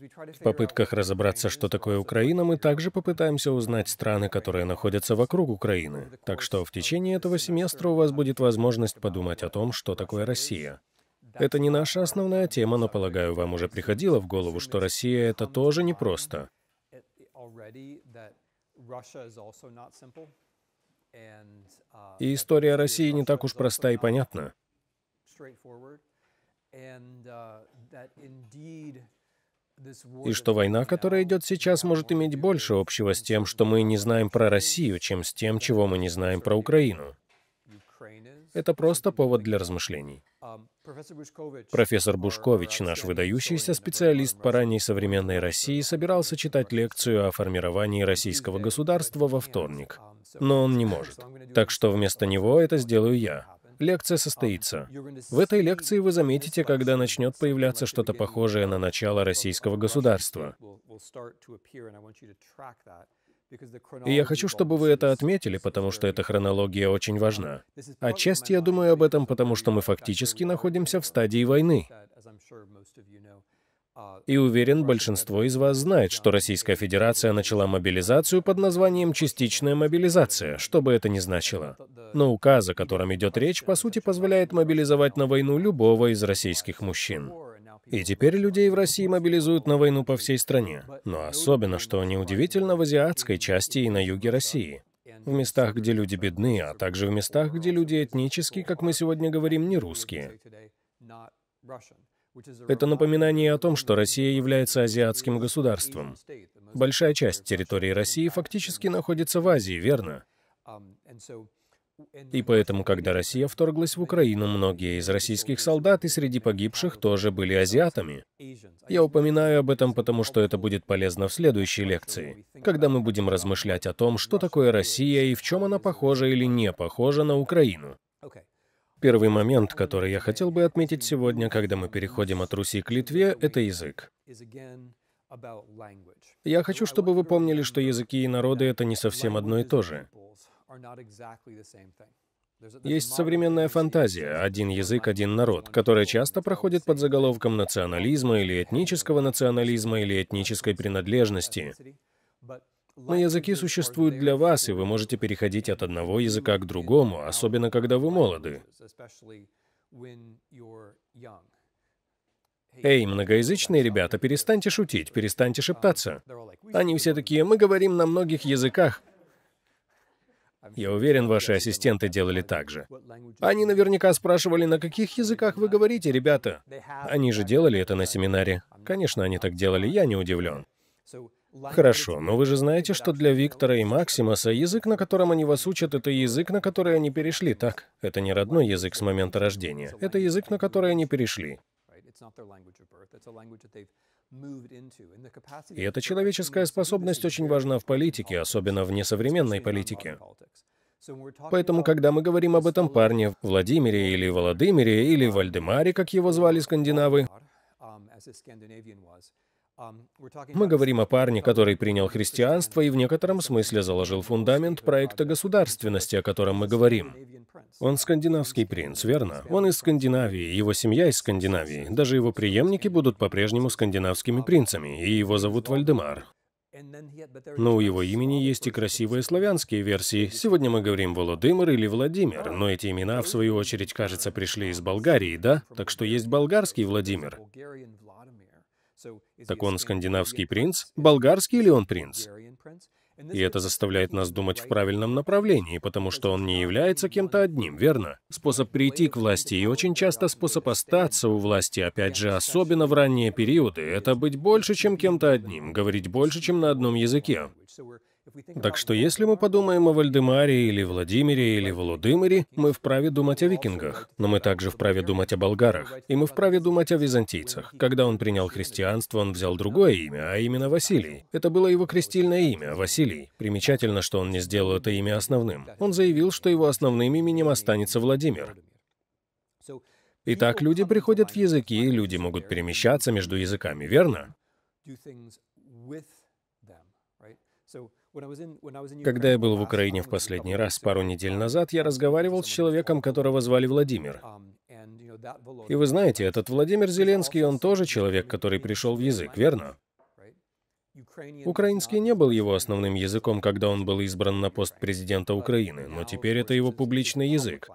В попытках разобраться, что такое Украина, мы также попытаемся узнать страны, которые находятся вокруг Украины. Так что в течение этого семестра у вас будет возможность подумать о том, что такое Россия. Это не наша основная тема, но, полагаю, вам уже приходило в голову, что Россия — это тоже непросто. И история России не так уж проста и понятна и что война, которая идет сейчас, может иметь больше общего с тем, что мы не знаем про Россию, чем с тем, чего мы не знаем про Украину. Это просто повод для размышлений. Профессор Бушкович, наш выдающийся специалист по ранней современной России, собирался читать лекцию о формировании российского государства во вторник, но он не может. Так что вместо него это сделаю я лекция состоится. В этой лекции вы заметите, когда начнет появляться что-то похожее на начало российского государства. И я хочу, чтобы вы это отметили, потому что эта хронология очень важна. Отчасти я думаю об этом, потому что мы фактически находимся в стадии войны. И уверен, большинство из вас знает, что Российская Федерация начала мобилизацию под названием «частичная мобилизация», что бы это ни значило. Но указ, о котором идет речь, по сути позволяет мобилизовать на войну любого из российских мужчин. И теперь людей в России мобилизуют на войну по всей стране. Но особенно, что неудивительно, в азиатской части и на юге России. В местах, где люди бедны, а также в местах, где люди этнические, как мы сегодня говорим, не русские. Это напоминание о том, что Россия является азиатским государством. Большая часть территории России фактически находится в Азии, верно? И поэтому, когда Россия вторглась в Украину, многие из российских солдат и среди погибших тоже были азиатами. Я упоминаю об этом, потому что это будет полезно в следующей лекции, когда мы будем размышлять о том, что такое Россия и в чем она похожа или не похожа на Украину. Первый момент, который я хотел бы отметить сегодня, когда мы переходим от Руси к Литве, это язык. Я хочу, чтобы вы помнили, что языки и народы — это не совсем одно и то же. Есть современная фантазия «один язык, один народ», которая часто проходит под заголовком национализма или этнического национализма или этнической принадлежности. Но языки существуют для вас, и вы можете переходить от одного языка к другому, особенно когда вы молоды. Эй, многоязычные ребята, перестаньте шутить, перестаньте шептаться. Они все такие, мы говорим на многих языках. Я уверен, ваши ассистенты делали так же. Они наверняка спрашивали, на каких языках вы говорите, ребята. Они же делали это на семинаре. Конечно, они так делали, я не удивлен. Хорошо, но вы же знаете, что для Виктора и Максимаса язык, на котором они вас учат, это язык, на который они перешли, так? Это не родной язык с момента рождения. Это язык, на который они перешли. И эта человеческая способность очень важна в политике, особенно в несовременной политике. Поэтому, когда мы говорим об этом парне, Владимире или Владимире, или Вальдемаре, как его звали скандинавы, мы говорим о парне, который принял христианство и в некотором смысле заложил фундамент проекта государственности, о котором мы говорим. Он скандинавский принц, верно? Он из Скандинавии, его семья из Скандинавии. Даже его преемники будут по-прежнему скандинавскими принцами, и его зовут Вальдемар. Но у его имени есть и красивые славянские версии. Сегодня мы говорим Володимир или Владимир, но эти имена, в свою очередь, кажется, пришли из Болгарии, да? Так что есть болгарский Владимир. Так он скандинавский принц? Болгарский или он принц? И это заставляет нас думать в правильном направлении, потому что он не является кем-то одним, верно? Способ прийти к власти и очень часто способ остаться у власти, опять же, особенно в ранние периоды, это быть больше, чем кем-то одним, говорить больше, чем на одном языке. Так что если мы подумаем о Вальдемаре или Владимире или Володымире, мы вправе думать о викингах, но мы также вправе думать о болгарах, и мы вправе думать о византийцах. Когда он принял христианство, он взял другое имя, а именно Василий. Это было его крестильное имя, Василий. Примечательно, что он не сделал это имя основным. Он заявил, что его основным именем останется Владимир. Итак, люди приходят в языки, и люди могут перемещаться между языками, верно? So когда я был в Украине в последний раз, пару недель назад, я разговаривал с человеком, которого звали Владимир. И вы знаете, этот Владимир Зеленский, он тоже человек, который пришел в язык, верно? Украинский не был его основным языком, когда он был избран на пост президента Украины, но теперь это его публичный язык.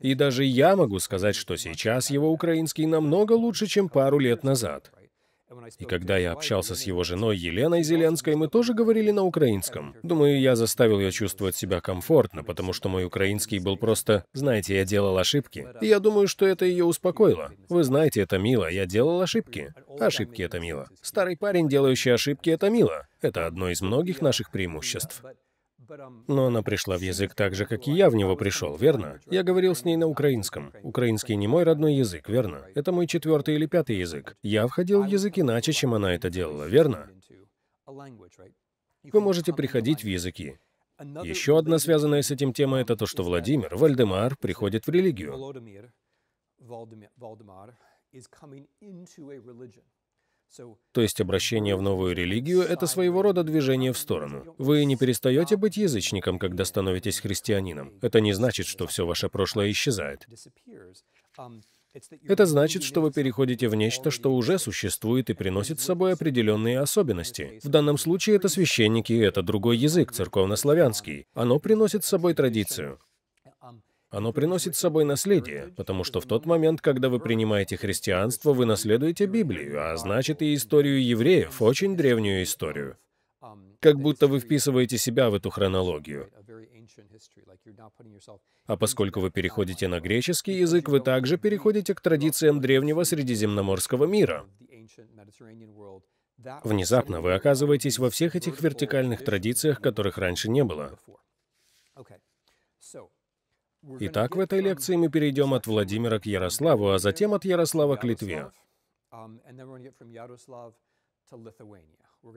И даже я могу сказать, что сейчас его украинский намного лучше, чем пару лет назад. И когда я общался с его женой Еленой Зеленской, мы тоже говорили на украинском. Думаю, я заставил ее чувствовать себя комфортно, потому что мой украинский был просто «Знаете, я делал ошибки». И я думаю, что это ее успокоило. Вы знаете, это мило, я делал ошибки. Ошибки — это мило. Старый парень, делающий ошибки, это мило. Это одно из многих наших преимуществ. Но она пришла в язык так же, как и я в него пришел, верно? Я говорил с ней на украинском. Украинский не мой родной язык, верно? Это мой четвертый или пятый язык. Я входил в язык иначе, чем она это делала, верно? Вы можете приходить в языки. Еще одна связанная с этим тема — это то, что Владимир, Вальдемар, приходит в религию. То есть обращение в новую религию — это своего рода движение в сторону. Вы не перестаете быть язычником, когда становитесь христианином. Это не значит, что все ваше прошлое исчезает. Это значит, что вы переходите в нечто, что уже существует и приносит с собой определенные особенности. В данном случае это священники, это другой язык, церковнославянский. Оно приносит с собой традицию. Оно приносит с собой наследие, потому что в тот момент, когда вы принимаете христианство, вы наследуете Библию, а значит и историю евреев, очень древнюю историю. Как будто вы вписываете себя в эту хронологию. А поскольку вы переходите на греческий язык, вы также переходите к традициям древнего средиземноморского мира. Внезапно вы оказываетесь во всех этих вертикальных традициях, которых раньше не было. Итак, в этой лекции мы перейдем от Владимира к Ярославу, а затем от Ярослава к Литве. Um,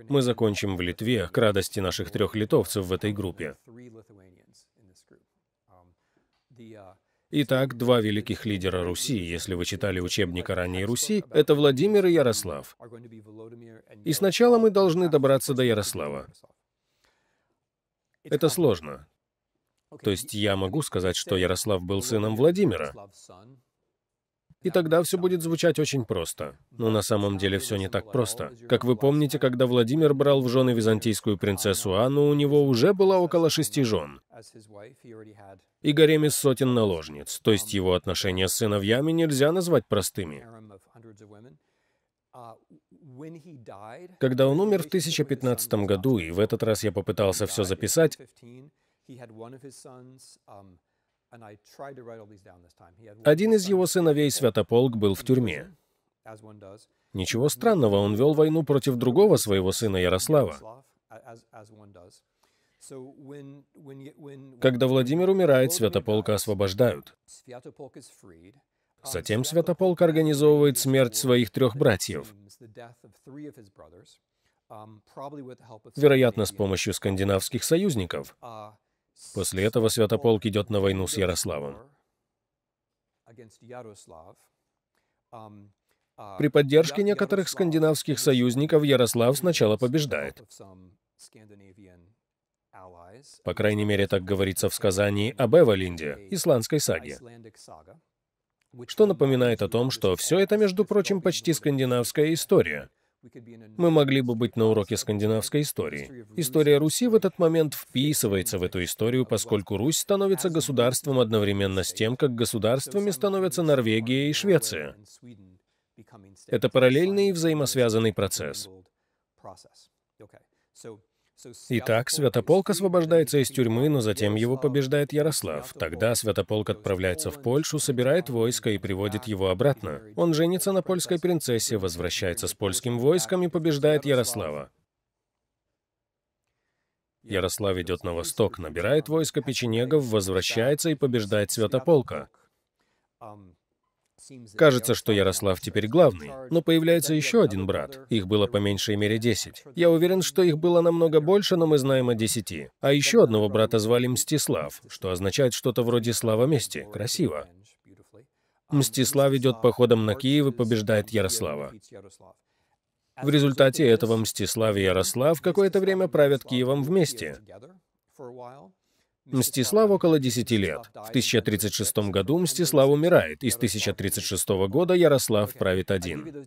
мы закончим в Литве, к радости наших трех литовцев в этой um, группе. Um, uh, Итак, два великих лидера Руси, если вы читали учебник о ранней Руси, это Владимир и Ярослав. И сначала мы должны добраться до Ярослава. Это сложно. То есть я могу сказать, что Ярослав был сыном Владимира. И тогда все будет звучать очень просто. Но на самом деле все не так просто. Как вы помните, когда Владимир брал в жены византийскую принцессу Анну, у него уже было около шести жен. И гарем из сотен наложниц. То есть его отношения с сыновьями нельзя назвать простыми. Когда он умер в 1015 году, и в этот раз я попытался все записать, один из его сыновей, Святополк, был в тюрьме. Ничего странного, он вел войну против другого своего сына Ярослава. Когда Владимир умирает, Святополка освобождают. Um, Затем Святополк организовывает смерть своих трех братьев, um, вероятно, с помощью скандинавских союзников, uh, После этого Святополк идет на войну с Ярославом. При поддержке некоторых скандинавских союзников Ярослав сначала побеждает. По крайней мере, так говорится в сказании об Эвалинде исландской саге, что напоминает о том, что все это, между прочим, почти скандинавская история — мы могли бы быть на уроке скандинавской истории. История Руси в этот момент вписывается в эту историю, поскольку Русь становится государством одновременно с тем, как государствами становятся Норвегия и Швеция. Это параллельный и взаимосвязанный процесс. Итак, Святополк освобождается из тюрьмы, но затем его побеждает Ярослав. Тогда Святополк отправляется в Польшу, собирает войско и приводит его обратно. Он женится на польской принцессе, возвращается с польским войском и побеждает Ярослава. Ярослав идет на восток, набирает войско печенегов, возвращается и побеждает Святополка. Кажется, что Ярослав теперь главный, но появляется еще один брат. Их было по меньшей мере десять. Я уверен, что их было намного больше, но мы знаем о десяти. А еще одного брата звали Мстислав, что означает что-то вроде «слава мести». Красиво. Мстислав идет походом на Киев и побеждает Ярослава. В результате этого Мстислав и Ярослав какое-то время правят Киевом вместе. Мстислав около 10 лет. В 1036 году Мстислав умирает, и с 1036 года Ярослав правит один.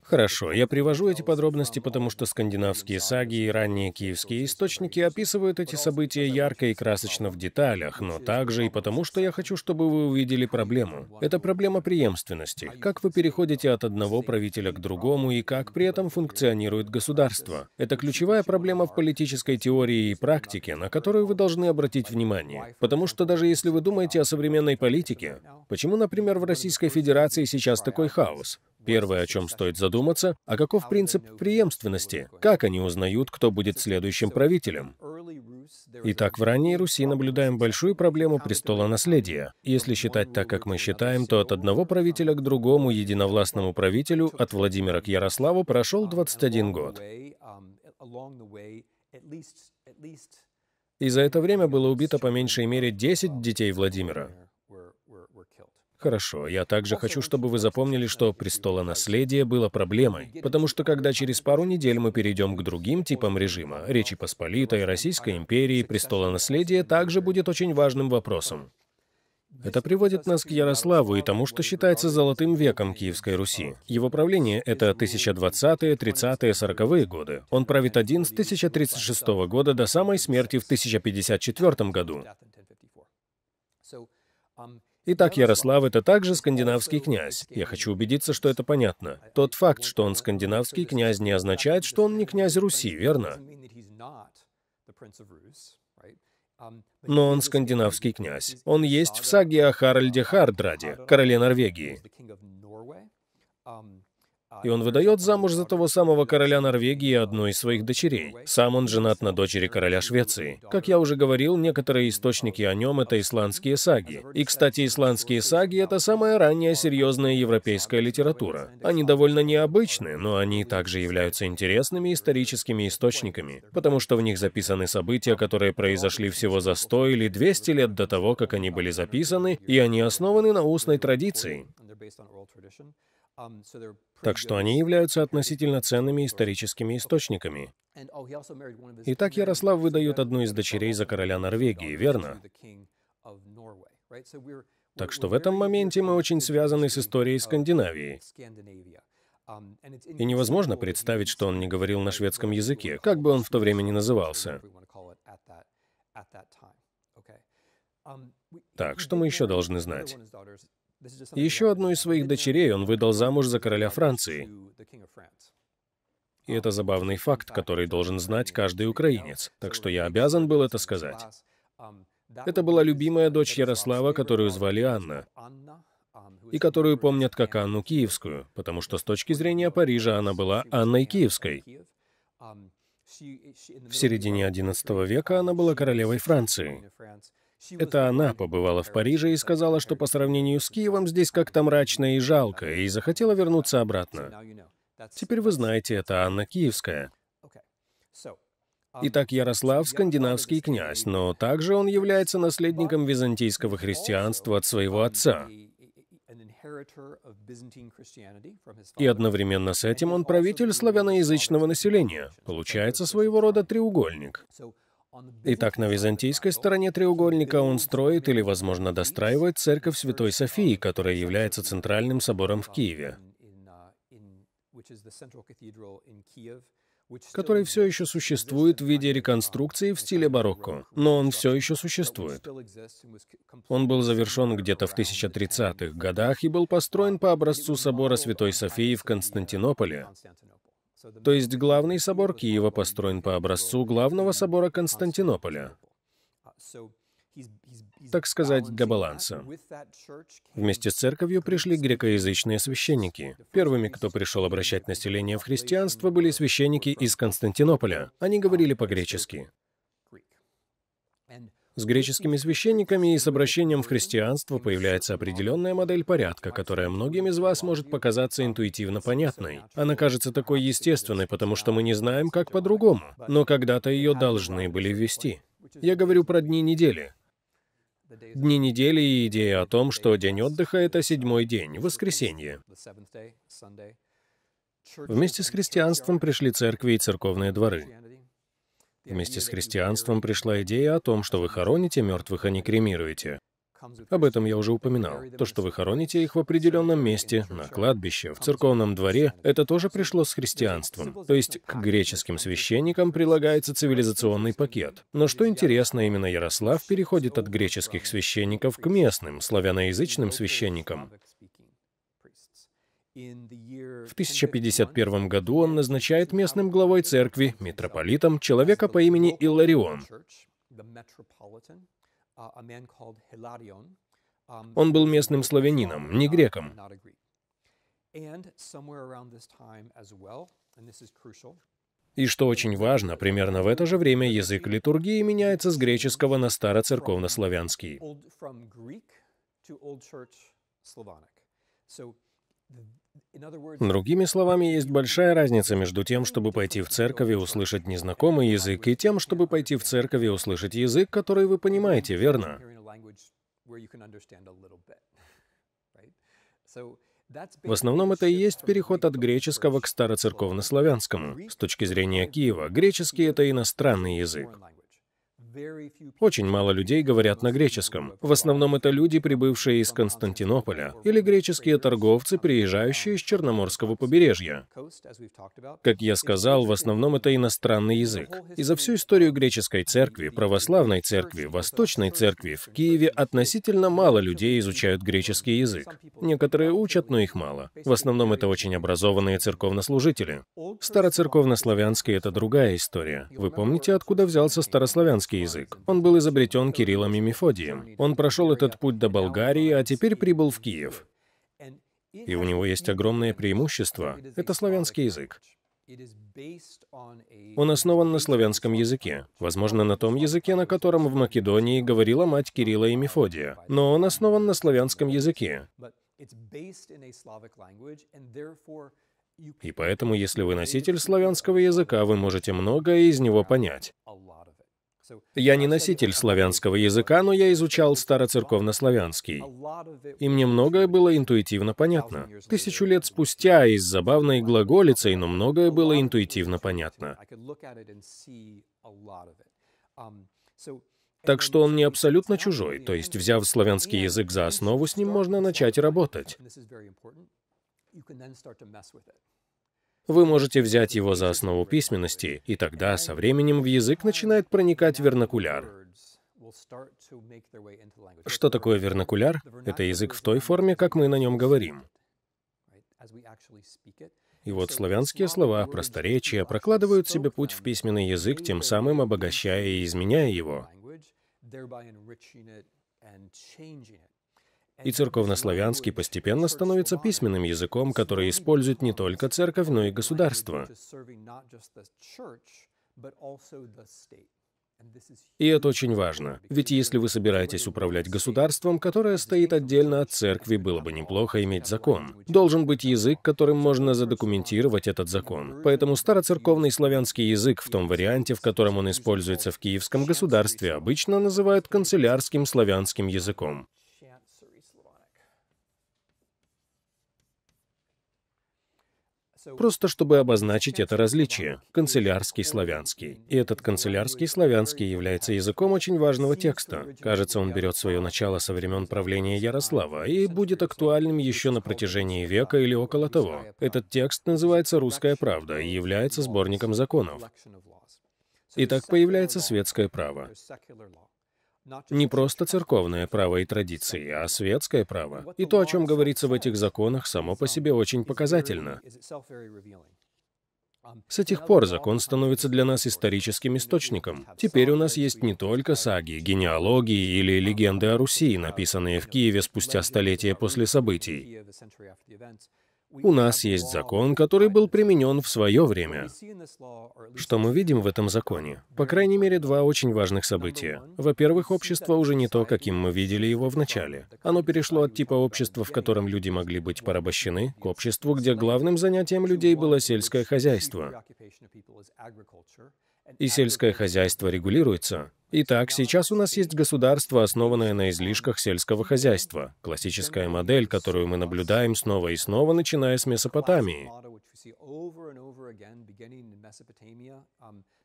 Хорошо, я привожу эти подробности, потому что скандинавские саги и ранние киевские источники описывают эти события ярко и красочно в деталях, но также и потому, что я хочу, чтобы вы увидели проблему. Это проблема преемственности. Как вы переходите от одного правителя к другому и как при этом функционирует государство. Это ключевая проблема в политической теории и практике, на которую вы должны обратить обратить внимание. Потому что даже если вы думаете о современной политике, почему, например, в Российской Федерации сейчас такой хаос? Первое, о чем стоит задуматься, а каков принцип преемственности? Как они узнают, кто будет следующим правителем? Итак, в ранней Руси наблюдаем большую проблему престола наследия. Если считать так, как мы считаем, то от одного правителя к другому единовластному правителю от Владимира к Ярославу прошел 21 год. И за это время было убито по меньшей мере 10 детей Владимира. Хорошо, я также хочу, чтобы вы запомнили, что престолонаследие было проблемой, потому что когда через пару недель мы перейдем к другим типам режима, Речи Посполитой, Российской империи, престолонаследие также будет очень важным вопросом. Это приводит нас к Ярославу и тому, что считается золотым веком Киевской Руси. Его правление — это 1020-е, 30-е, 40-е годы. Он правит один с 1036 года до самой смерти в 1054 году. Итак, Ярослав — это также скандинавский князь. Я хочу убедиться, что это понятно. Тот факт, что он скандинавский князь, не означает, что он не князь Руси, верно? но он скандинавский князь. Он есть в саге о Харальде Хардраде, короле Норвегии и он выдает замуж за того самого короля Норвегии одну из своих дочерей. Сам он женат на дочери короля Швеции. Как я уже говорил, некоторые источники о нем — это исландские саги. И, кстати, исландские саги — это самая ранняя серьезная европейская литература. Они довольно необычны, но они также являются интересными историческими источниками, потому что в них записаны события, которые произошли всего за 100 или 200 лет до того, как они были записаны, и они основаны на устной традиции. Так что они являются относительно ценными историческими источниками. Итак, Ярослав выдает одну из дочерей за короля Норвегии, верно? Так что в этом моменте мы очень связаны с историей Скандинавии. И невозможно представить, что он не говорил на шведском языке, как бы он в то время ни назывался. Так, что мы еще должны знать? Еще одну из своих дочерей он выдал замуж за короля Франции. И это забавный факт, который должен знать каждый украинец. Так что я обязан был это сказать. Это была любимая дочь Ярослава, которую звали Анна, и которую помнят как Анну Киевскую, потому что с точки зрения Парижа она была Анной Киевской. В середине XI века она была королевой Франции. Это она побывала в Париже и сказала, что по сравнению с Киевом здесь как-то мрачно и жалко, и захотела вернуться обратно. Теперь вы знаете, это Анна Киевская. Um, Итак, Ярослав — скандинавский князь, но также он является наследником византийского христианства от своего отца. И одновременно с этим он правитель славяноязычного населения. Получается своего рода треугольник. Итак, на византийской стороне треугольника он строит или, возможно, достраивает церковь Святой Софии, которая является центральным собором в Киеве, который все еще существует в виде реконструкции в стиле барокко, но он все еще существует. Он был завершен где-то в 1030-х годах и был построен по образцу собора Святой Софии в Константинополе, то есть главный собор Киева построен по образцу главного собора Константинополя. Так сказать, для баланса. Вместе с церковью пришли грекоязычные священники. Первыми, кто пришел обращать население в христианство, были священники из Константинополя. Они говорили по-гречески. С греческими священниками и с обращением в христианство появляется определенная модель порядка, которая многим из вас может показаться интуитивно понятной. Она кажется такой естественной, потому что мы не знаем, как по-другому. Но когда-то ее должны были ввести. Я говорю про дни недели. Дни недели и идея о том, что день отдыха — это седьмой день, воскресенье. Вместе с христианством пришли церкви и церковные дворы. Вместе с христианством пришла идея о том, что вы хороните мертвых, а не кремируете. Об этом я уже упоминал. То, что вы хороните их в определенном месте, на кладбище, в церковном дворе, это тоже пришло с христианством. То есть к греческим священникам прилагается цивилизационный пакет. Но что интересно, именно Ярослав переходит от греческих священников к местным, славяноязычным священникам. В 1051 году он назначает местным главой церкви, uh, митрополитом, человека по имени Иларион. Uh, um, он был местным славянином, не uh, греком. И что очень важно, примерно в это же время язык литургии меняется с греческого на староцерковнославянский. Другими словами, есть большая разница между тем, чтобы пойти в церковь и услышать незнакомый язык, и тем, чтобы пойти в церковь и услышать язык, который вы понимаете, верно? В основном это и есть переход от греческого к староцерковнославянскому. С точки зрения Киева, греческий — это иностранный язык. Очень мало людей говорят на греческом. В основном это люди, прибывшие из Константинополя, или греческие торговцы, приезжающие с Черноморского побережья. Как я сказал, в основном это иностранный язык. И за всю историю греческой церкви, православной церкви, восточной церкви в Киеве относительно мало людей изучают греческий язык. Некоторые учат, но их мало. В основном это очень образованные церковнослужители. Староцерковнославянский — это другая история. Вы помните, откуда взялся старославянский греческий язык. Он был изобретен Кириллом и Мефодием. Он прошел этот путь до Болгарии, а теперь прибыл в Киев. И у него есть огромное преимущество — это славянский язык. Он основан на славянском языке, возможно, на том языке, на котором в Македонии говорила мать Кирилла и Мефодия, но он основан на славянском языке. И поэтому, если вы носитель славянского языка, вы можете многое из него понять. Я не носитель славянского языка, но я изучал староцерковнославянский. И мне многое было интуитивно понятно. Тысячу лет спустя из забавной глаголицей, но многое было интуитивно понятно. Так что он не абсолютно чужой, то есть, взяв славянский язык за основу, с ним можно начать работать. Вы можете взять его за основу письменности, и тогда со временем в язык начинает проникать вернокуляр. Что такое вернокуляр? Это язык в той форме, как мы на нем говорим. И вот славянские слова, просторечия прокладывают себе путь в письменный язык, тем самым обогащая и изменяя его и церковнославянский постепенно становится письменным языком, который использует не только церковь, но и государство. И это очень важно, ведь если вы собираетесь управлять государством, которое стоит отдельно от церкви, было бы неплохо иметь закон. Должен быть язык, которым можно задокументировать этот закон. Поэтому староцерковный славянский язык в том варианте, в котором он используется в киевском государстве, обычно называют канцелярским славянским языком. Просто чтобы обозначить это различие — канцелярский славянский. И этот канцелярский славянский является языком очень важного текста. Кажется, он берет свое начало со времен правления Ярослава и будет актуальным еще на протяжении века или около того. Этот текст называется «Русская правда» и является сборником законов. И так появляется светское право не просто церковное право и традиции, а светское право. И то, о чем говорится в этих законах, само по себе очень показательно. Um, С тех пор закон становится для нас историческим источником. Теперь у нас есть не только саги, генеалогии или um, легенды о Руси, написанные в Киеве спустя столетия после событий. У нас есть закон, который был применен в свое время. Что мы видим в этом законе? По крайней мере, два очень важных события. Во-первых, общество уже не то, каким мы видели его в начале. Оно перешло от типа общества, в котором люди могли быть порабощены, к обществу, где главным занятием людей было сельское хозяйство и сельское хозяйство регулируется. Итак, сейчас у нас есть государство, основанное на излишках сельского хозяйства. Классическая модель, которую мы наблюдаем снова и снова, начиная с Месопотамии.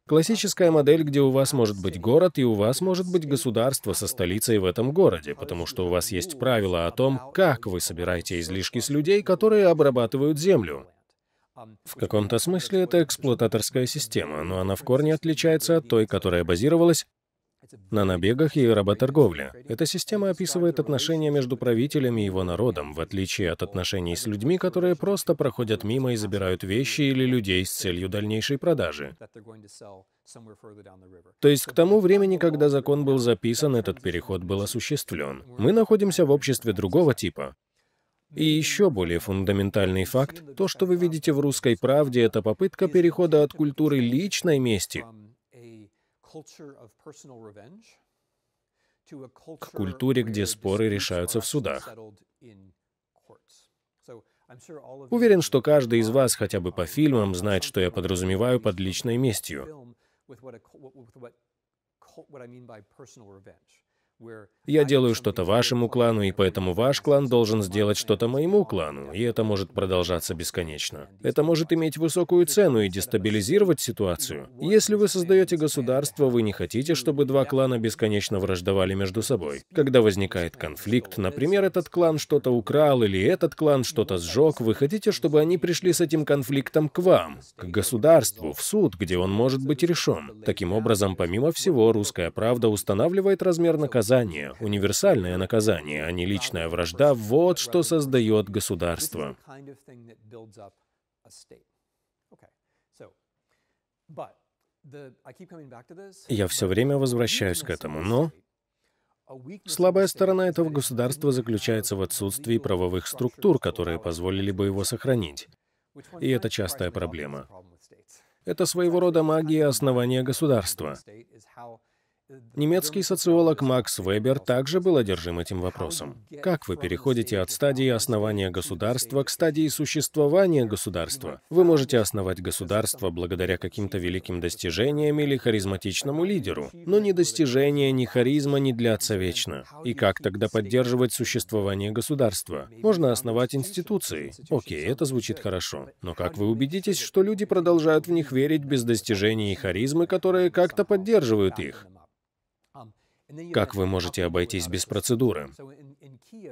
Классическая модель, где у вас может быть город и у вас может быть государство со столицей в этом городе, потому что у вас есть правила о том, как вы собираете излишки с людей, которые обрабатывают землю. В каком-то смысле это эксплуататорская система, но она в корне отличается от той, которая базировалась на набегах и работорговле. Эта система описывает отношения между правителями и его народом, в отличие от отношений с людьми, которые просто проходят мимо и забирают вещи или людей с целью дальнейшей продажи. То есть к тому времени, когда закон был записан, этот переход был осуществлен. Мы находимся в обществе другого типа. И еще более фундаментальный факт, то, что вы видите в «Русской правде», это попытка перехода от культуры личной мести к культуре, где споры решаются в судах. Уверен, что каждый из вас хотя бы по фильмам знает, что я подразумеваю под личной местью. Я делаю что-то вашему клану, и поэтому ваш клан должен сделать что-то моему клану, и это может продолжаться бесконечно. Это может иметь высокую цену и дестабилизировать ситуацию. Если вы создаете государство, вы не хотите, чтобы два клана бесконечно враждовали между собой. Когда возникает конфликт, например, этот клан что-то украл или этот клан что-то сжег, вы хотите, чтобы они пришли с этим конфликтом к вам, к государству, в суд, где он может быть решен. Таким образом, помимо всего, русская правда устанавливает размер наказания наказание, универсальное наказание, а не личная вражда, вот что создает государство. Я все время возвращаюсь к этому, но Слабая сторона этого государства заключается в отсутствии правовых структур, которые позволили бы его сохранить. И это частая проблема. Это своего рода магия основания государства. Немецкий социолог Макс Вебер также был одержим этим вопросом. Как вы переходите от стадии основания государства к стадии существования государства? Вы можете основать государство благодаря каким-то великим достижениям или харизматичному лидеру, но ни достижения, ни харизма не длятся вечно. И как тогда поддерживать существование государства? Можно основать институции. Окей, это звучит хорошо. Но как вы убедитесь, что люди продолжают в них верить без достижений и харизмы, которые как-то поддерживают их? Как вы можете обойтись без процедуры?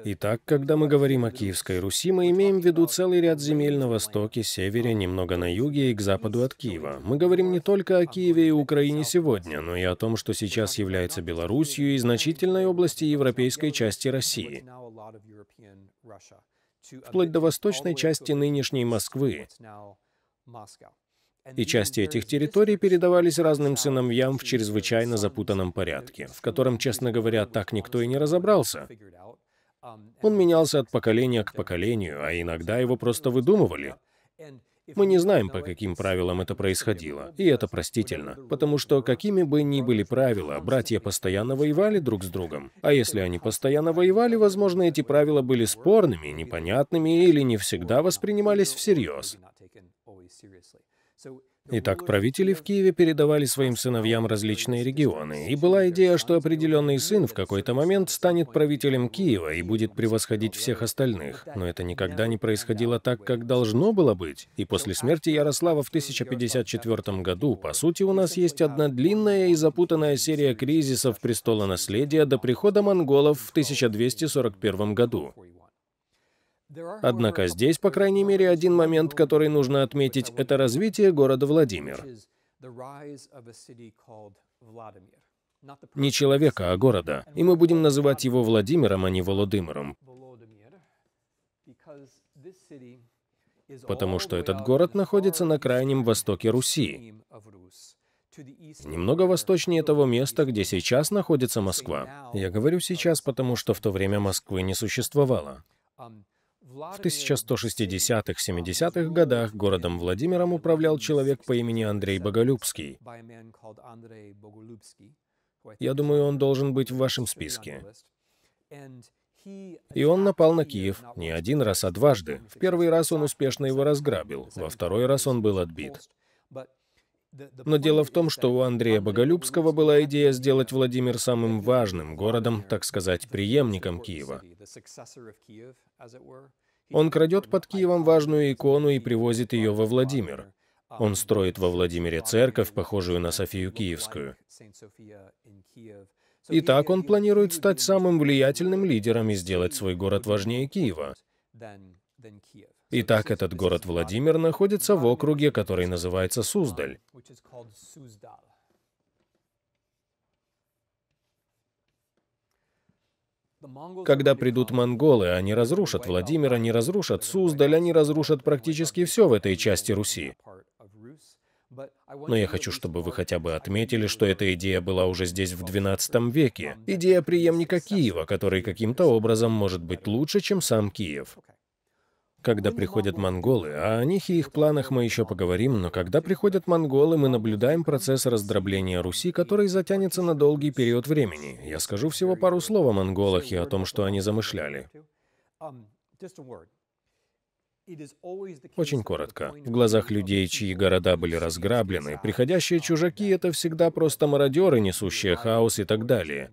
Итак, когда мы говорим о Киевской Руси, мы имеем в виду целый ряд земель на востоке, севере, немного на юге и к западу от Киева. Мы говорим не только о Киеве и Украине сегодня, но и о том, что сейчас является Белоруссией и значительной области европейской части России вплоть до восточной части нынешней Москвы, и части этих территорий передавались разным сыновьям в чрезвычайно запутанном порядке, в котором, честно говоря, так никто и не разобрался. Он менялся от поколения к поколению, а иногда его просто выдумывали. Мы не знаем, по каким правилам это происходило, и это простительно, потому что какими бы ни были правила, братья постоянно воевали друг с другом. А если они постоянно воевали, возможно, эти правила были спорными, непонятными или не всегда воспринимались всерьез. Итак, правители в Киеве передавали своим сыновьям различные регионы, и была идея, что определенный сын в какой-то момент станет правителем Киева и будет превосходить всех остальных. Но это никогда не происходило так, как должно было быть. И после смерти Ярослава в 1054 году, по сути, у нас есть одна длинная и запутанная серия кризисов престола наследия до прихода монголов в 1241 году. Однако здесь, по крайней мере, один момент, который нужно отметить, это развитие города Владимир. Не человека, а города. И мы будем называть его Владимиром, а не Володимиром. Потому что этот город находится на крайнем востоке Руси, немного восточнее того места, где сейчас находится Москва. Я говорю сейчас, потому что в то время Москвы не существовало. В 1160-70-х годах городом Владимиром управлял человек по имени Андрей Боголюбский. Я думаю, он должен быть в вашем списке. И он напал на Киев не один раз, а дважды. В первый раз он успешно его разграбил, во второй раз он был отбит. Но дело в том, что у Андрея Боголюбского была идея сделать Владимир самым важным городом, так сказать, преемником Киева. Он крадет под Киевом важную икону и привозит ее во Владимир. Он строит во Владимире церковь, похожую на Софию Киевскую. И так он планирует стать самым влиятельным лидером и сделать свой город важнее Киева. Итак, этот город Владимир находится в округе, который называется Суздаль. Когда придут монголы, они разрушат Владимир, они разрушат Суздаль, они разрушат практически все в этой части Руси. Но я хочу, чтобы вы хотя бы отметили, что эта идея была уже здесь в XII веке. Идея преемника Киева, который каким-то образом может быть лучше, чем сам Киев когда приходят монголы, а о них и их планах мы еще поговорим, но когда приходят монголы, мы наблюдаем процесс раздробления Руси, который затянется на долгий период времени. Я скажу всего пару слов о монголах и о том, что они замышляли. Очень коротко. В глазах людей, чьи города были разграблены, приходящие чужаки — это всегда просто мародеры, несущие хаос и так далее.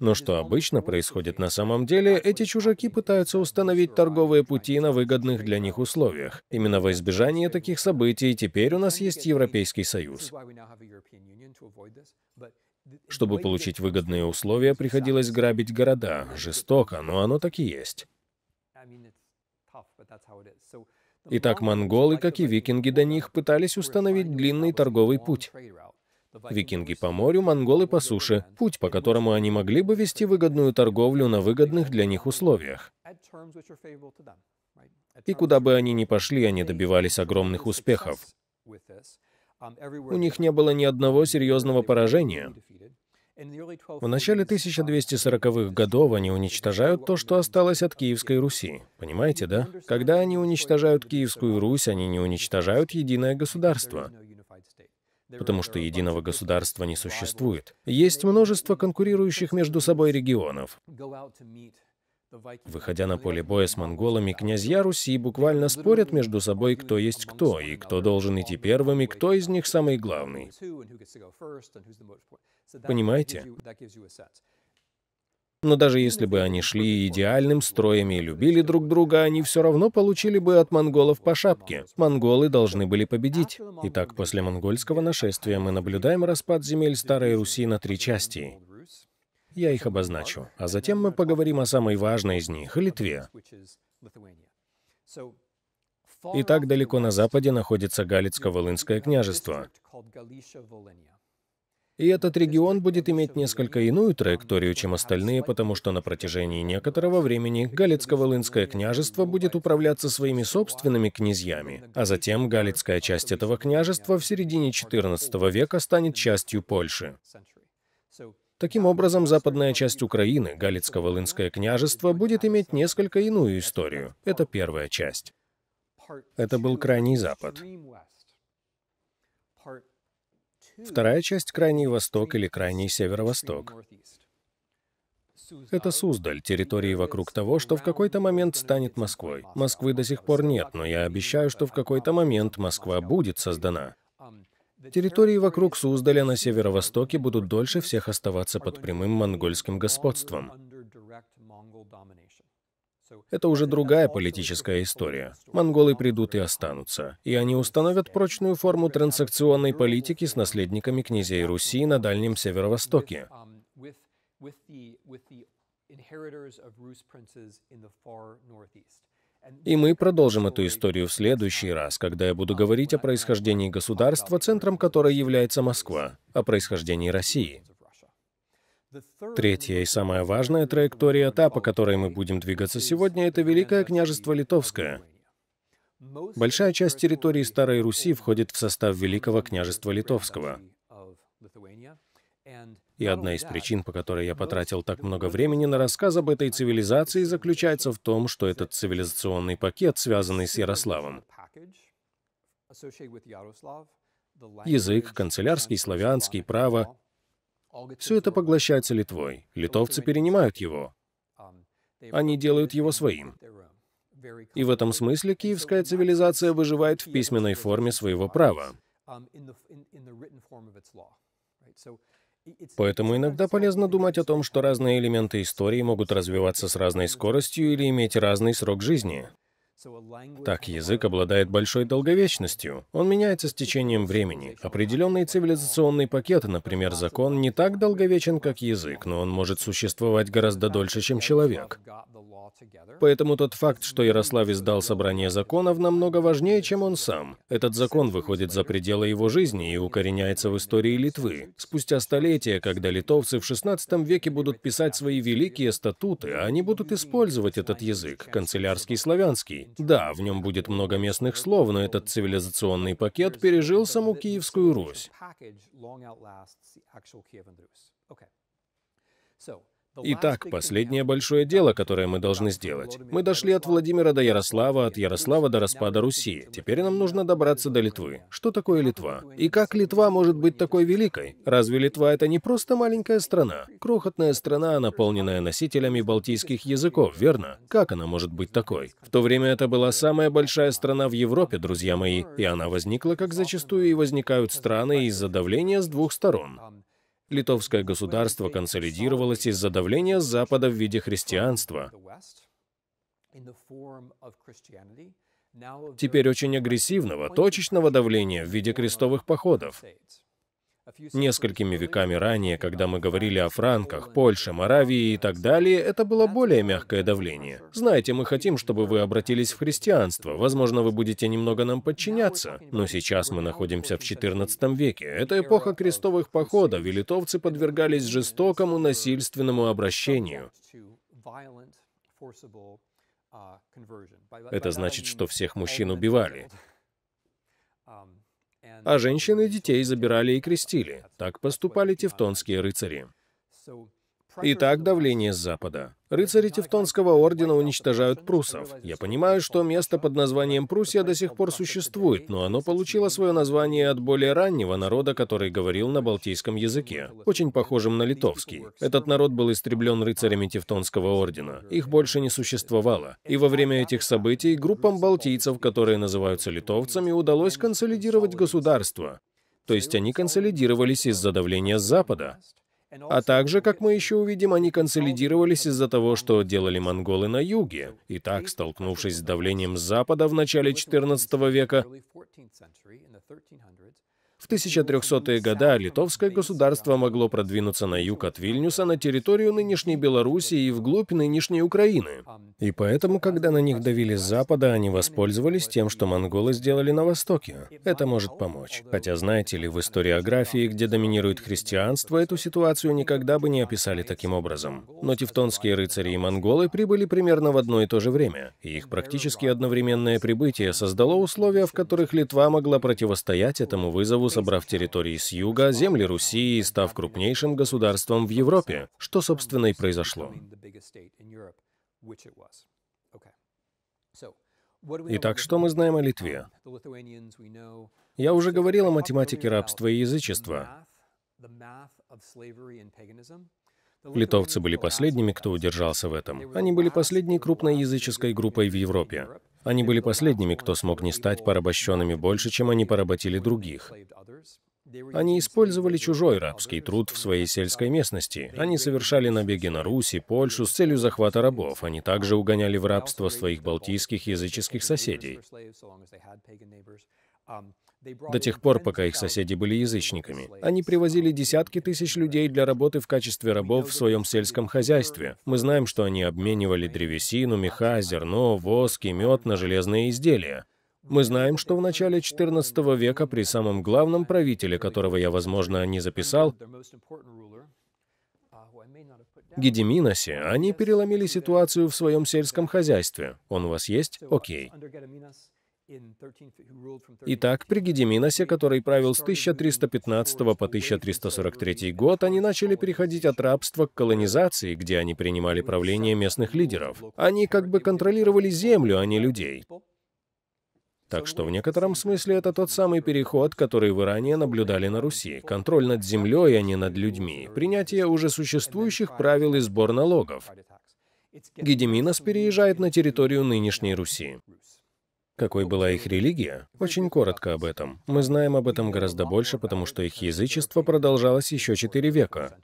Но что обычно происходит на самом деле, эти чужаки пытаются установить торговые пути на выгодных для них условиях. Именно во избежание таких событий теперь у нас есть Европейский Союз. Чтобы получить выгодные условия, приходилось грабить города. Жестоко, но оно так и есть. Итак, монголы, как и викинги до них, пытались установить длинный торговый путь. Викинги по морю, монголы по суше. Путь, по которому они могли бы вести выгодную торговлю на выгодных для них условиях. И куда бы они ни пошли, они добивались огромных успехов. У них не было ни одного серьезного поражения. В начале 1240-х годов они уничтожают то, что осталось от Киевской Руси. Понимаете, да? Когда они уничтожают Киевскую Русь, они не уничтожают единое государство потому что единого государства не существует. Есть множество конкурирующих между собой регионов. Выходя на поле боя с монголами, князья Руси буквально спорят между собой, кто есть кто, и кто должен идти первым, и кто из них самый главный. Понимаете? Но даже если бы они шли идеальным строем и любили друг друга, они все равно получили бы от монголов по шапке. Монголы должны были победить. Итак, после монгольского нашествия мы наблюдаем распад земель Старой Руси на три части. Я их обозначу. А затем мы поговорим о самой важной из них — Литве. Итак, далеко на западе находится Галицко-Волынское княжество. И этот регион будет иметь несколько иную траекторию, чем остальные, потому что на протяжении некоторого времени Галицко-Волынское княжество будет управляться своими собственными князьями, а затем Галицкая часть этого княжества в середине XIV века станет частью Польши. Таким образом, западная часть Украины, Галицко-Волынское княжество, будет иметь несколько иную историю. Это первая часть. Это был Крайний Запад. Вторая часть — Крайний Восток или Крайний Северо-Восток. Это Суздаль, территории вокруг того, что в какой-то момент станет Москвой. Москвы до сих пор нет, но я обещаю, что в какой-то момент Москва будет создана. Территории вокруг Суздаля на северо-востоке будут дольше всех оставаться под прямым монгольским господством. Это уже другая политическая история. Монголы придут и останутся, и они установят прочную форму транзакционной политики с наследниками князей Руси на Дальнем Северо-Востоке. И мы продолжим эту историю в следующий раз, когда я буду говорить о происхождении государства, центром которой является Москва, о происхождении России. Третья и самая важная траектория, та, по которой мы будем двигаться сегодня, это Великое княжество Литовское. Большая часть территории Старой Руси входит в состав Великого княжества Литовского. И одна из причин, по которой я потратил так много времени на рассказ об этой цивилизации, заключается в том, что этот цивилизационный пакет, связанный с Ярославом, язык, канцелярский, славянский, право, все это поглощается Литвой. Литовцы перенимают его. Они делают его своим. И в этом смысле киевская цивилизация выживает в письменной форме своего права. Поэтому иногда полезно думать о том, что разные элементы истории могут развиваться с разной скоростью или иметь разный срок жизни. Так, язык обладает большой долговечностью. Он меняется с течением времени. Определенный цивилизационный пакет, например, закон, не так долговечен, как язык, но он может существовать гораздо дольше, чем человек. Поэтому тот факт, что Ярослав издал собрание законов, намного важнее, чем он сам. Этот закон выходит за пределы его жизни и укореняется в истории Литвы. Спустя столетия, когда литовцы в XVI веке будут писать свои великие статуты, они будут использовать этот язык, канцелярский славянский. Да, в нем будет много местных слов, но этот цивилизационный пакет пережил саму Киевскую Русь. Итак, последнее большое дело, которое мы должны сделать. Мы дошли от Владимира до Ярослава, от Ярослава до распада Руси. Теперь нам нужно добраться до Литвы. Что такое Литва? И как Литва может быть такой великой? Разве Литва это не просто маленькая страна? Крохотная страна, наполненная носителями балтийских языков, верно? Как она может быть такой? В то время это была самая большая страна в Европе, друзья мои, и она возникла, как зачастую и возникают страны, из-за давления с двух сторон. Литовское государство консолидировалось из-за давления Запада в виде христианства. Теперь очень агрессивного, точечного давления в виде крестовых походов. Несколькими веками ранее, когда мы говорили о франках, Польше, Моравии и так далее, это было более мягкое давление. Знаете, мы хотим, чтобы вы обратились в христианство, возможно, вы будете немного нам подчиняться. Но сейчас мы находимся в XIV веке. Это эпоха крестовых походов, и литовцы подвергались жестокому насильственному обращению. Это значит, что всех мужчин убивали а женщин и детей забирали и крестили. Так поступали тевтонские рыцари. Итак, давление с запада. Рыцари Тевтонского ордена уничтожают прусов. Я понимаю, что место под названием Пруссия до сих пор существует, но оно получило свое название от более раннего народа, который говорил на балтийском языке, очень похожем на литовский. Этот народ был истреблен рыцарями Тевтонского ордена. Их больше не существовало. И во время этих событий группам балтийцев, которые называются литовцами, удалось консолидировать государство. То есть они консолидировались из-за давления с Запада. А, а также, как мы еще увидим, они консолидировались из-за того, что делали монголы на юге. И так, столкнувшись с давлением Запада в начале XIV века, в 1300-е годы литовское государство могло продвинуться на юг от Вильнюса на территорию нынешней Белоруссии и вглубь нынешней Украины. И поэтому, когда на них давили с запада, они воспользовались тем, что монголы сделали на востоке. Это может помочь. Хотя знаете ли, в историографии, где доминирует христианство, эту ситуацию никогда бы не описали таким образом. Но тевтонские рыцари и монголы прибыли примерно в одно и то же время, и их практически одновременное прибытие создало условия, в которых Литва могла противостоять этому вызову собрав территории с юга, земли Руси и став крупнейшим государством в Европе, что, собственно, и произошло. Итак, что мы знаем о Литве? Я уже говорил о математике рабства и язычества. Литовцы были последними, кто удержался в этом. Они были последней крупной языческой группой в Европе. Они были последними, кто смог не стать порабощенными больше, чем они поработили других. Они использовали чужой рабский труд в своей сельской местности. Они совершали набеги на Русь и Польшу с целью захвата рабов. Они также угоняли в рабство своих балтийских языческих соседей до тех пор, пока их соседи были язычниками. Они привозили десятки тысяч людей для работы в качестве рабов в своем сельском хозяйстве. Мы знаем, что они обменивали древесину, меха, зерно, воск и мед на железные изделия. Мы знаем, что в начале XIV века при самом главном правителе, которого я, возможно, не записал, Гедиминосе, они переломили ситуацию в своем сельском хозяйстве. Он у вас есть? Окей. Итак, при Гедиминосе, который правил с 1315 по 1343 год, они начали переходить от рабства к колонизации, где они принимали правление местных лидеров. Они как бы контролировали землю, а не людей. Так что в некотором смысле это тот самый переход, который вы ранее наблюдали на Руси. Контроль над землей, а не над людьми. Принятие уже существующих правил и сбор налогов. Гедеминос переезжает на территорию нынешней Руси. Какой была их религия? Очень коротко об этом. Мы знаем об этом гораздо больше, потому что их язычество продолжалось еще четыре века.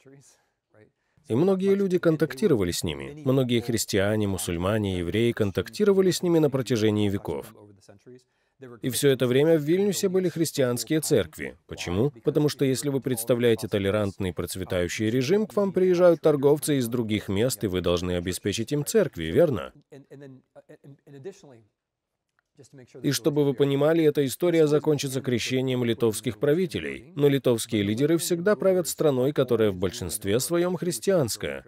И многие люди контактировали с ними. Многие христиане, мусульмане, евреи контактировали с ними на протяжении веков. И все это время в Вильнюсе были христианские церкви. Почему? Потому что если вы представляете толерантный процветающий режим, к вам приезжают торговцы из других мест, и вы должны обеспечить им церкви, верно? И чтобы вы понимали, эта история закончится крещением литовских правителей, но литовские лидеры всегда правят страной, которая в большинстве своем христианская,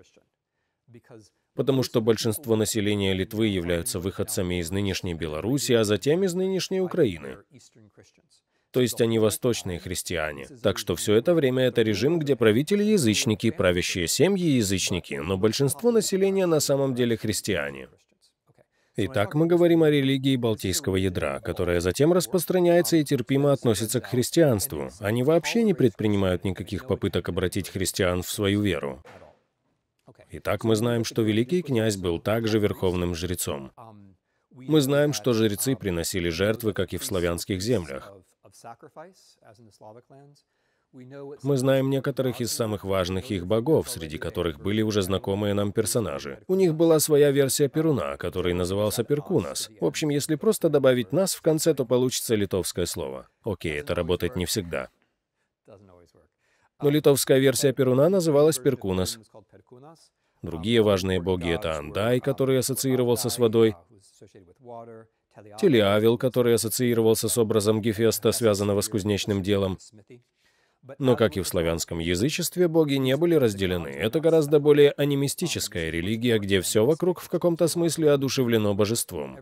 потому что большинство населения Литвы являются выходцами из нынешней Беларуси, а затем из нынешней Украины. То есть они восточные христиане. Так что все это время это режим, где правители язычники, правящие семьи язычники, но большинство населения на самом деле христиане. Итак, мы говорим о религии Балтийского ядра, которая затем распространяется и терпимо относится к христианству. Они вообще не предпринимают никаких попыток обратить христиан в свою веру. Итак, мы знаем, что великий князь был также верховным жрецом. Мы знаем, что жрецы приносили жертвы, как и в славянских землях. Мы знаем некоторых из самых важных их богов, среди которых были уже знакомые нам персонажи. У них была своя версия Перуна, который назывался Перкунас. В общем, если просто добавить «нас» в конце, то получится литовское слово. Окей, это работает не всегда. Но литовская версия Перуна называлась Перкунас. Другие важные боги — это Андай, который ассоциировался с водой, Телиавил, который ассоциировался с образом Гефеста, связанного с кузнечным делом, но, как и в славянском язычестве, боги не были разделены. Это гораздо более анимистическая религия, где все вокруг в каком-то смысле одушевлено божеством.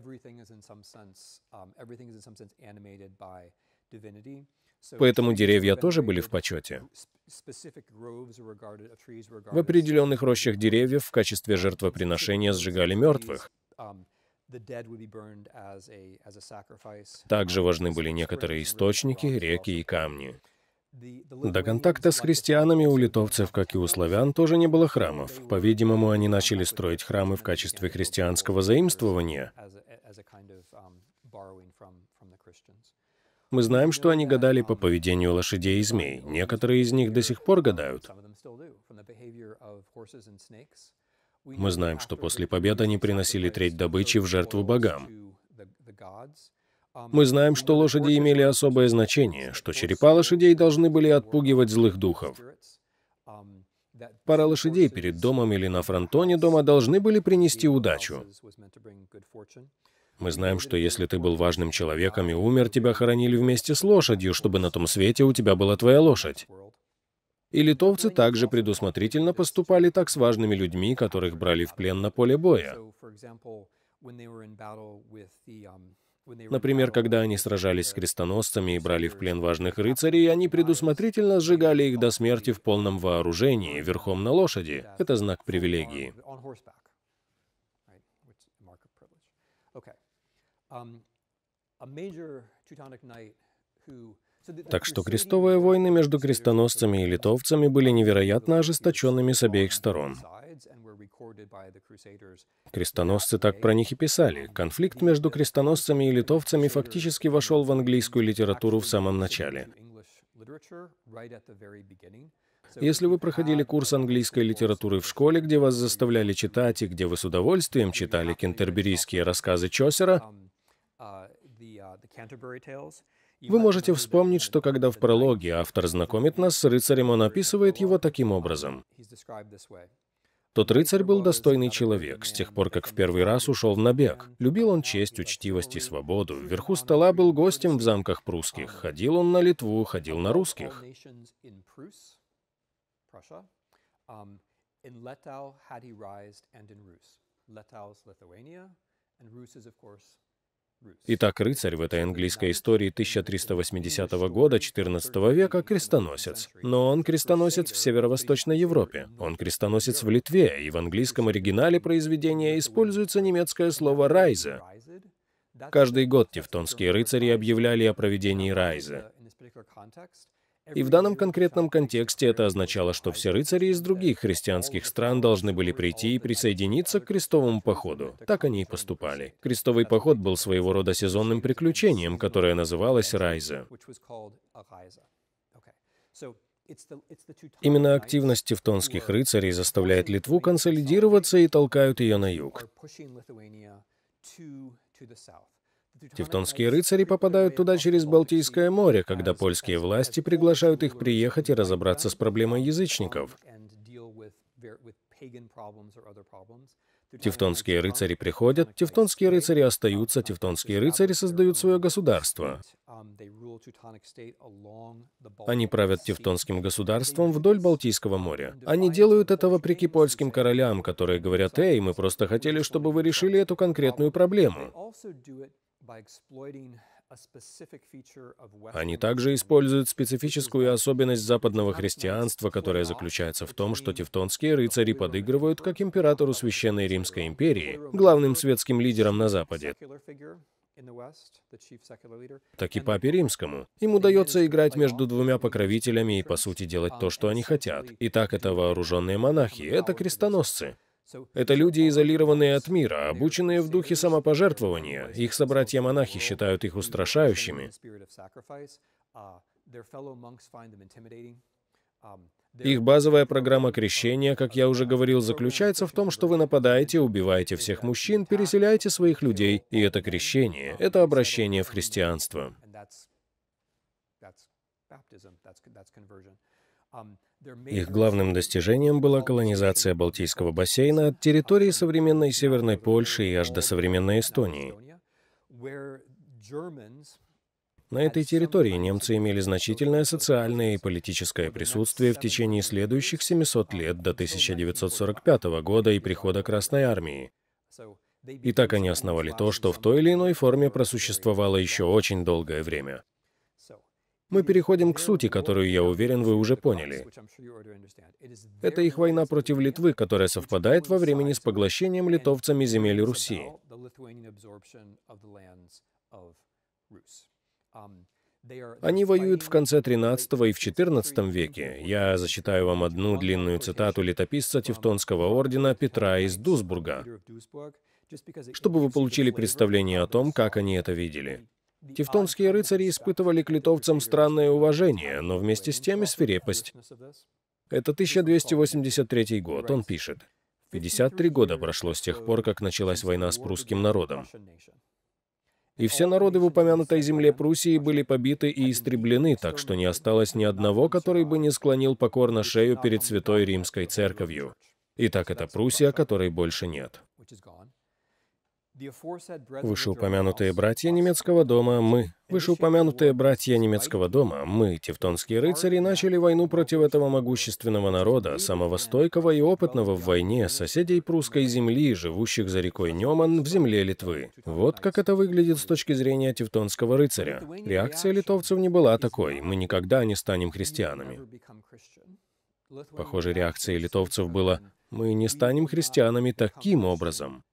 Поэтому деревья тоже были в почете. В определенных рощах деревьев в качестве жертвоприношения сжигали мертвых. Также важны были некоторые источники, реки и камни. До контакта с христианами у литовцев, как и у славян, тоже не было храмов. По-видимому, они начали строить храмы в качестве христианского заимствования. Мы знаем, что они гадали по поведению лошадей и змей. Некоторые из них до сих пор гадают. Мы знаем, что после победы они приносили треть добычи в жертву богам. Мы знаем, что лошади имели особое значение, что черепа лошадей должны были отпугивать злых духов. Пара лошадей перед домом или на фронтоне дома должны были принести удачу. Мы знаем, что если ты был важным человеком и умер, тебя хоронили вместе с лошадью, чтобы на том свете у тебя была твоя лошадь. И литовцы также предусмотрительно поступали так с важными людьми, которых брали в плен на поле боя. Например, когда они сражались с крестоносцами и брали в плен важных рыцарей, они предусмотрительно сжигали их до смерти в полном вооружении, верхом на лошади. Это знак привилегии. Um, так что крестовые войны между крестоносцами и литовцами были невероятно ожесточенными с обеих сторон. Крестоносцы так про них и писали. Конфликт между крестоносцами и литовцами фактически вошел в английскую литературу в самом начале. Если вы проходили курс английской литературы в школе, где вас заставляли читать и где вы с удовольствием читали кентерберийские рассказы Чосера, вы можете вспомнить, что когда в прологе автор знакомит нас с рыцарем, он описывает его таким образом. Тот рыцарь был достойный человек с тех пор, как в первый раз ушел в набег. Любил он честь, учтивость и свободу. Вверху стола был гостем в замках прусских. Ходил он на Литву, ходил на русских. Letau's Lithuania, and Rus is, of course, Итак, рыцарь в этой английской истории 1380 года, 14 века, крестоносец. Но он крестоносец в Северо-Восточной Европе. Он крестоносец в Литве, и в английском оригинале произведения используется немецкое слово «райзе». Каждый год тевтонские рыцари объявляли о проведении райза. И в данном конкретном контексте это означало, что все рыцари из других христианских стран должны были прийти и присоединиться к крестовому походу. Так они и поступали. Крестовый поход был своего рода сезонным приключением, которое называлось Райза. Именно активность тевтонских рыцарей заставляет Литву консолидироваться и толкают ее на юг. Тевтонские рыцари попадают туда через Балтийское море, когда польские власти приглашают их приехать и разобраться с проблемой язычников. Тевтонские рыцари приходят, тевтонские рыцари остаются, тевтонские рыцари создают свое государство. Они правят тевтонским государством вдоль Балтийского моря. Они делают это вопреки польским королям, которые говорят, «Эй, мы просто хотели, чтобы вы решили эту конкретную проблему». Они также используют специфическую особенность западного христианства, которая заключается в том, что тевтонские рыцари подыгрывают как императору Священной Римской империи, главным светским лидером на Западе, так и папе римскому. Им удается играть между двумя покровителями и, по сути, делать то, что они хотят. Итак, это вооруженные монахи, это крестоносцы. Это люди, изолированные от мира, обученные в духе самопожертвования. Их собратья-монахи считают их устрашающими. Их базовая программа крещения, как я уже говорил, заключается в том, что вы нападаете, убиваете всех мужчин, переселяете своих людей, и это крещение, это обращение в христианство. Их главным достижением была колонизация Балтийского бассейна от территории современной Северной Польши и аж до современной Эстонии. На этой территории немцы имели значительное социальное и политическое присутствие в течение следующих 700 лет до 1945 года и прихода Красной Армии. И так они основали то, что в той или иной форме просуществовало еще очень долгое время. Мы переходим к сути, которую, я уверен, вы уже поняли. Это их война против Литвы, которая совпадает во времени с поглощением литовцами земель Руси. Они воюют в конце XIII и в XIV веке. Я зачитаю вам одну длинную цитату летописца Тевтонского ордена Петра из Дусбурга, чтобы вы получили представление о том, как они это видели. Тевтонские рыцари испытывали к литовцам странное уважение, но вместе с тем и свирепость. Это 1283 год, он пишет. 53 года прошло с тех пор, как началась война с прусским народом. И все народы в упомянутой земле Пруссии были побиты и истреблены, так что не осталось ни одного, который бы не склонил покорно шею перед Святой Римской Церковью. И так это Пруссия, которой больше нет. Вышеупомянутые братья немецкого дома мы. Вышеупомянутые братья немецкого дома мы, тевтонские рыцари, начали войну против этого могущественного народа, самого стойкого и опытного в войне, соседей прусской земли, живущих за рекой Неман в земле Литвы. Вот как это выглядит с точки зрения тевтонского рыцаря. Реакция литовцев не была такой. Мы никогда не станем христианами. Похоже, реакцией литовцев было «Мы не станем христианами таким образом».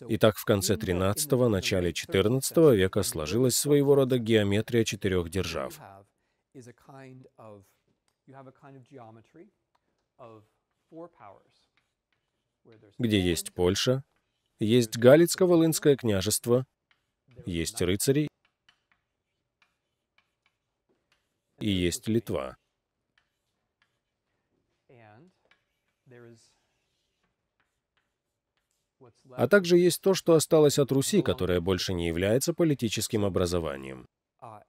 Итак, в конце XIII – начале XIV века сложилась своего рода геометрия четырех держав. Где есть Польша, есть Галицко-Волынское княжество, есть рыцари и есть Литва. А также есть то, что осталось от Руси, которое больше не является политическим образованием. А,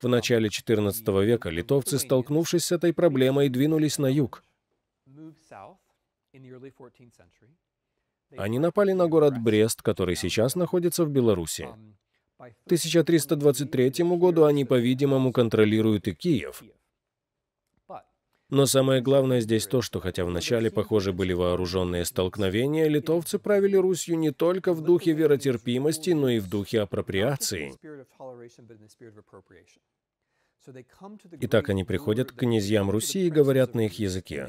в начале XIV um, века литовцы, столкнувшись с этой проблемой, двинулись на юг. Они напали на город Брест, который сейчас находится в Беларуси. Um, К 1323 году они, по-видимому, контролируют и Киев, но самое главное здесь то, что хотя вначале, похоже, были вооруженные столкновения, литовцы правили Русью не только в духе веротерпимости, но и в духе апроприации. Итак, они приходят к князьям Руси и говорят на их языке.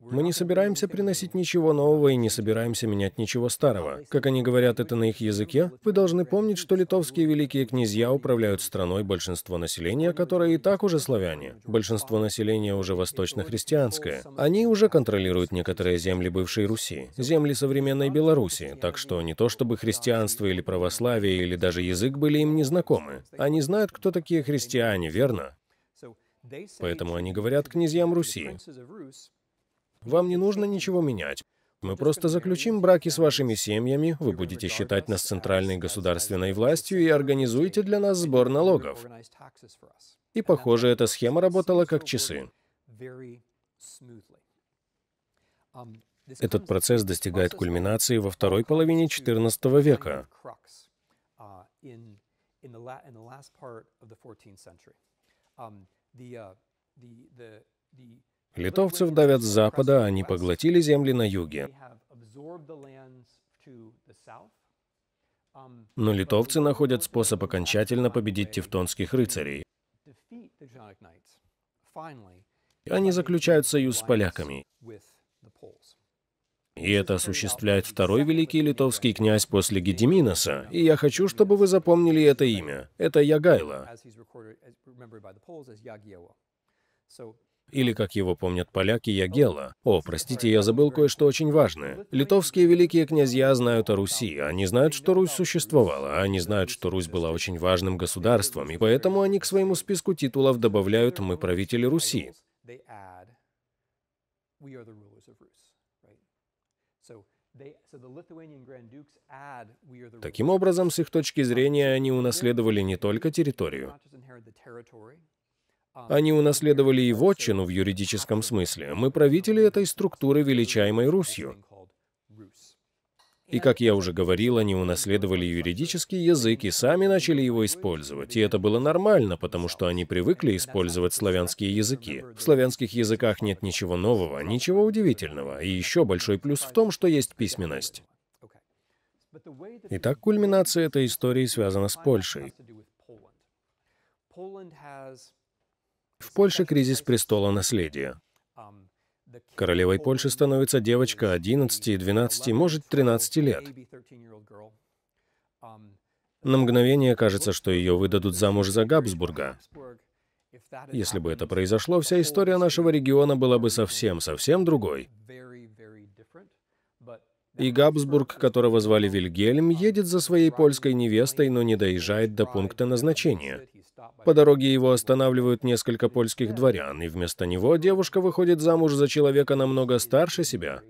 Мы не собираемся приносить ничего нового и не собираемся менять ничего старого. Как они говорят это на их языке, вы должны помнить, что литовские великие князья управляют страной большинство населения, которое и так уже славяне. Большинство населения уже восточно-христианское. Они уже контролируют некоторые земли бывшей Руси, земли современной Беларуси, так что не то чтобы христианство или православие или даже язык были им незнакомы. Они знают, кто такие христиане, верно? Поэтому они говорят князьям Руси. Вам не нужно ничего менять. Мы просто заключим браки с вашими семьями, вы будете считать нас центральной государственной властью и организуете для нас сбор налогов. И, похоже, эта схема работала как часы. Этот процесс достигает кульминации во второй половине XIV века. The, the, the Литовцев давят с запада, они поглотили земли на юге. Но литовцы находят способ окончательно победить тевтонских рыцарей. И они заключают союз с поляками. И это осуществляет второй великий литовский князь после Гедиминоса. И я хочу, чтобы вы запомнили это имя. Это Ягайло или, как его помнят поляки, Ягела. О, простите, я забыл кое-что очень важное. Литовские великие князья знают о Руси, они знают, что Русь существовала, они знают, что Русь была очень важным государством, и поэтому они к своему списку титулов добавляют «Мы правители Руси». Таким образом, с их точки зрения, они унаследовали не только территорию, они унаследовали и вотчину в юридическом смысле. Мы правители этой структуры, величаемой Русью. И, как я уже говорил, они унаследовали юридический язык и сами начали его использовать. И это было нормально, потому что они привыкли использовать славянские языки. В славянских языках нет ничего нового, ничего удивительного. И еще большой плюс в том, что есть письменность. Итак, кульминация этой истории связана с Польшей. В Польше кризис престола наследия. Королевой Польши становится девочка 11, 12, может 13 лет. На мгновение кажется, что ее выдадут замуж за Габсбурга. Если бы это произошло, вся история нашего региона была бы совсем-совсем другой. И Габсбург, которого звали Вильгельм, едет за своей польской невестой, но не доезжает до пункта назначения. По дороге его останавливают несколько польских дворян, и вместо него девушка выходит замуж за человека намного старше себя.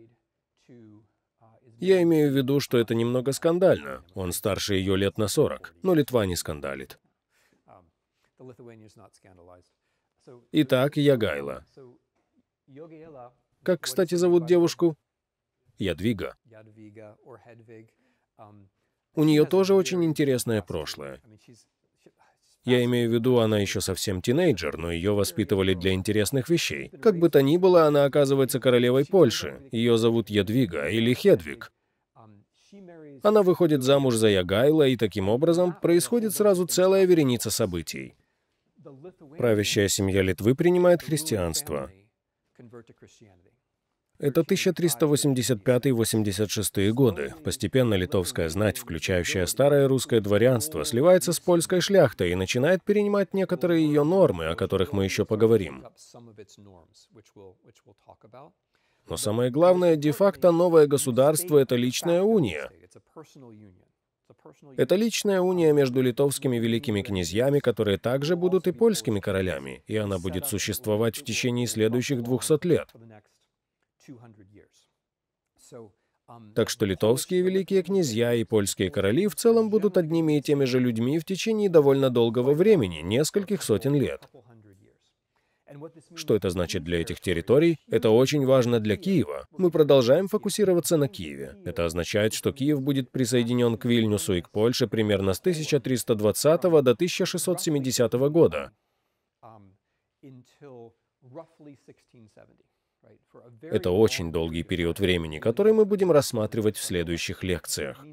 Я имею в виду, что это немного скандально. Он старше ее лет на 40, но Литва не скандалит. Итак, Ягайла. Как, кстати, зовут девушку? Ядвига. У нее тоже очень интересное прошлое. Я имею в виду, она еще совсем тинейджер, но ее воспитывали для интересных вещей. Как бы то ни было, она оказывается королевой Польши. Ее зовут Едвига или Хедвиг. Она выходит замуж за Ягайла, и таким образом происходит сразу целая вереница событий. Правящая семья Литвы принимает христианство. Это 1385-86 годы. Постепенно литовская знать, включающая старое русское дворянство, сливается с польской шляхтой и начинает перенимать некоторые ее нормы, о которых мы еще поговорим. Но самое главное, де-факто новое государство — это личная уния. Это личная уния между литовскими великими князьями, которые также будут и польскими королями, и она будет существовать в течение следующих 200 лет. Um, так что литовские великие князья и польские короли в целом будут одними и теми же людьми в течение довольно долгого времени, нескольких сотен лет. Что это значит для этих территорий? Это очень важно для Киева. Мы продолжаем фокусироваться на Киеве. Это означает, что Киев будет присоединен к Вильнюсу и к Польше примерно с 1320 до 1670 года. Um, это очень долгий период времени, который мы будем рассматривать в следующих лекциях.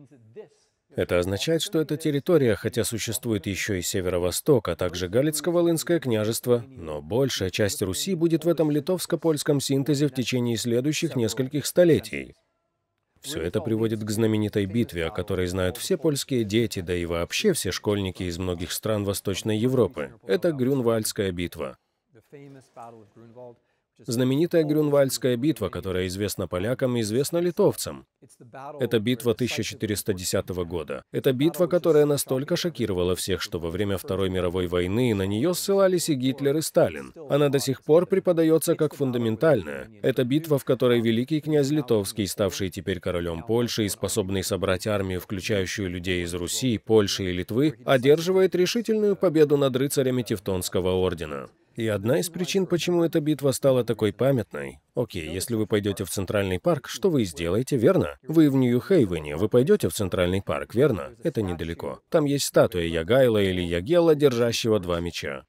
Это означает, что эта территория, хотя существует еще и Северо-Восток, а также Галицко-Волынское княжество, но большая часть Руси будет в этом литовско-польском синтезе в течение следующих нескольких столетий. Все это приводит к знаменитой битве, о которой знают все польские дети, да и вообще все школьники из многих стран Восточной Европы. Это Грюнвальдская битва. Знаменитая Грюнвальдская битва, которая известна полякам и известна литовцам. Это битва 1410 года. Это битва, которая настолько шокировала всех, что во время Второй мировой войны на нее ссылались и Гитлер, и Сталин. Она до сих пор преподается как фундаментальная. Это битва, в которой великий князь Литовский, ставший теперь королем Польши и способный собрать армию, включающую людей из Руси, Польши и Литвы, одерживает решительную победу над рыцарями Тевтонского ордена. И одна из причин, почему эта битва стала такой памятной... Окей, если вы пойдете в Центральный парк, что вы сделаете, верно? Вы в Нью-Хейвене, вы пойдете в Центральный парк, верно? Это недалеко. Там есть статуя Ягайла или Ягела, держащего два меча.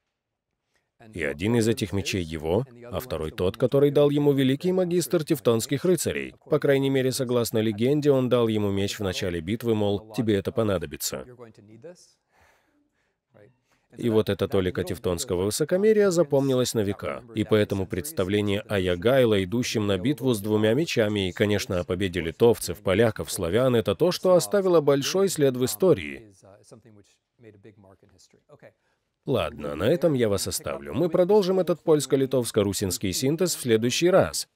И один из этих мечей его, а второй тот, который дал ему великий магистр тевтонских рыцарей. По крайней мере, согласно легенде, он дал ему меч в начале битвы, мол, тебе это понадобится. И вот эта толика тевтонского высокомерия запомнилась на века. И поэтому представление о Ягайло, идущем на битву с двумя мечами, и, конечно, о победе литовцев, поляков, славян, это то, что оставило большой след в истории. Ладно, на этом я вас оставлю. Мы продолжим этот польско-литовско-русинский синтез в следующий раз.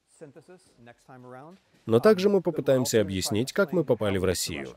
Но также мы попытаемся объяснить, как мы попали в Россию.